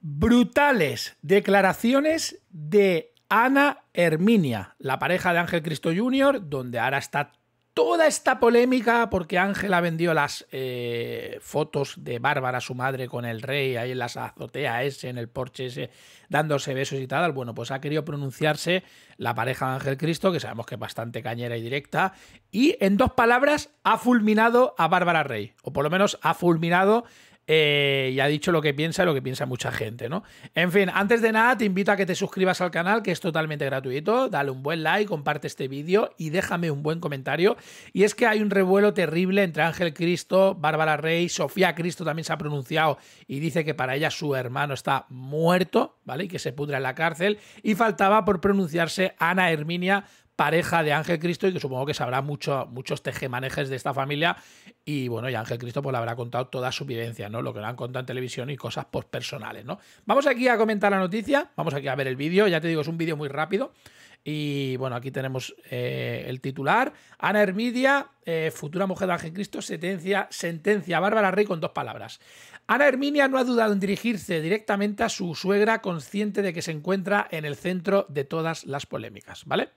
brutales declaraciones de Ana Herminia, la pareja de Ángel Cristo Jr., donde ahora está toda esta polémica porque Ángela vendió las eh, fotos de Bárbara, su madre, con el rey ahí en las azotea ese, en el porche ese, dándose besos y tal. Bueno, pues ha querido pronunciarse la pareja de Ángel Cristo, que sabemos que es bastante cañera y directa, y en dos palabras ha fulminado a Bárbara Rey, o por lo menos ha fulminado eh, y ha dicho lo que piensa y lo que piensa mucha gente, ¿no? En fin, antes de nada te invito a que te suscribas al canal, que es totalmente gratuito, dale un buen like, comparte este vídeo y déjame un buen comentario. Y es que hay un revuelo terrible entre Ángel Cristo, Bárbara Rey, Sofía Cristo también se ha pronunciado y dice que para ella su hermano está muerto, ¿vale? Y que se pudra en la cárcel. Y faltaba por pronunciarse Ana Herminia pareja de Ángel Cristo y que supongo que sabrá muchos tejemanejes de esta familia. Y bueno, y Ángel Cristo pues le habrá contado toda su vivencia, ¿no? Lo que le han contado en televisión y cosas postpersonales, personales, ¿no? Vamos aquí a comentar la noticia, vamos aquí a ver el vídeo, ya te digo, es un vídeo muy rápido. Y bueno, aquí tenemos eh, el titular. Ana Hermidia, eh, futura mujer de Ángel Cristo, sentencia, sentencia Bárbara Rey con dos palabras. Ana Herminia no ha dudado en dirigirse directamente a su suegra, consciente de que se encuentra en el centro de todas las polémicas, ¿vale?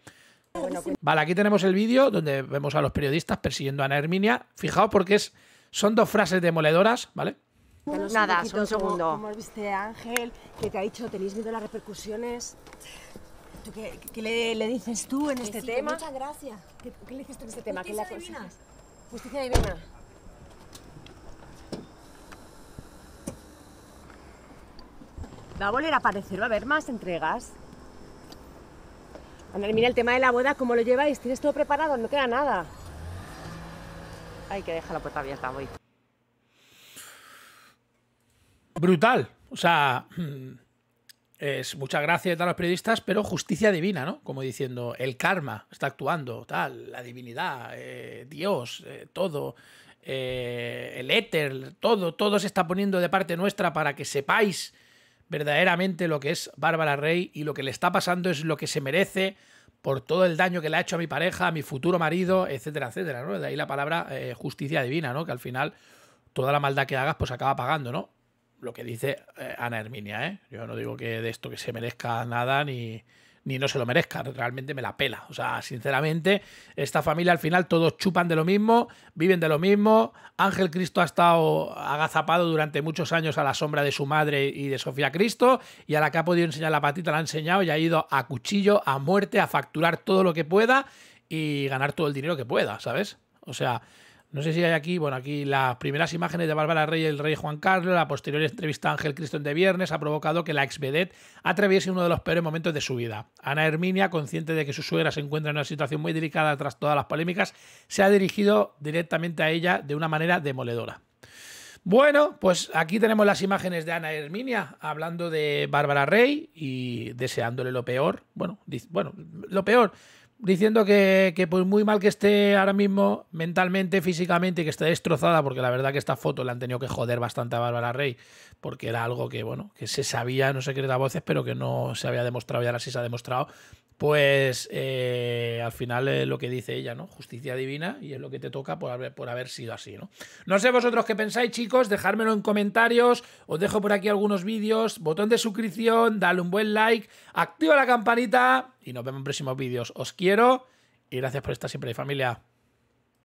Vale, aquí tenemos el vídeo donde vemos a los periodistas persiguiendo a Ana Herminia. Fijaos porque es, son dos frases demoledoras, ¿vale? Nada, un, segundo. Como Ángel? que te ha dicho? ¿Tenéis miedo a las repercusiones? qué, le, dices tú en este tema? Muchas gracias. ¿Qué, le dices tú en este tema? Justicia Justicia divina. ¿Va a volver a aparecer? ¿Va a haber más entregas? Andrés, mira el tema de la boda, ¿cómo lo lleváis? ¿Tienes todo preparado? No queda nada. Hay que dejar la puerta abierta, voy. Brutal. O sea, mm, es mucha gracia de a los periodistas, pero justicia divina, ¿no? Como diciendo, el karma está actuando, tal, la divinidad, eh, Dios, eh, todo. Eh, el éter, todo, todo se está poniendo de parte nuestra para que sepáis verdaderamente lo que es Bárbara Rey y lo que le está pasando es lo que se merece por todo el daño que le ha hecho a mi pareja, a mi futuro marido, etcétera, etcétera, ¿no? De ahí la palabra eh, justicia divina, ¿no? Que al final toda la maldad que hagas pues acaba pagando, ¿no? Lo que dice eh, Ana Herminia, ¿eh? Yo no digo que de esto que se merezca nada ni, ni no se lo merezca, realmente me la pela. O sea, sinceramente, esta familia al final todos chupan de lo mismo, viven de lo mismo. Ángel Cristo ha estado agazapado durante muchos años a la sombra de su madre y de Sofía Cristo, y a la que ha podido enseñar la patita la ha enseñado y ha ido a cuchillo, a muerte, a facturar todo lo que pueda y ganar todo el dinero que pueda, ¿sabes? O sea, no sé si hay aquí, bueno, aquí las primeras imágenes de Bárbara Rey y el rey Juan Carlos, la posterior entrevista a Ángel Cristo de viernes ha provocado que la ex vedette atraviese uno de los peores momentos de su vida. Ana Herminia, consciente de que su suegra se encuentra en una situación muy delicada tras todas las polémicas, se ha dirigido directamente a ella de una manera demoledora. Bueno, pues aquí tenemos las imágenes de Ana Herminia hablando de Bárbara Rey y deseándole lo peor. Bueno, bueno, lo peor diciendo que, que, pues muy mal que esté ahora mismo mentalmente, físicamente, que esté destrozada, porque la verdad que esta foto la han tenido que joder bastante a Bárbara Rey, porque era algo que, bueno, que se sabía, no secreta voces, pero que no se había demostrado y ahora sí se ha demostrado pues eh, al final es lo que dice ella, ¿no? Justicia divina y es lo que te toca por haber, por haber sido así, ¿no? No sé vosotros qué pensáis, chicos, dejármelo en comentarios, os dejo por aquí algunos vídeos, botón de suscripción, dale un buen like, activa la campanita y nos vemos en próximos vídeos. Os quiero y gracias por estar siempre, familia.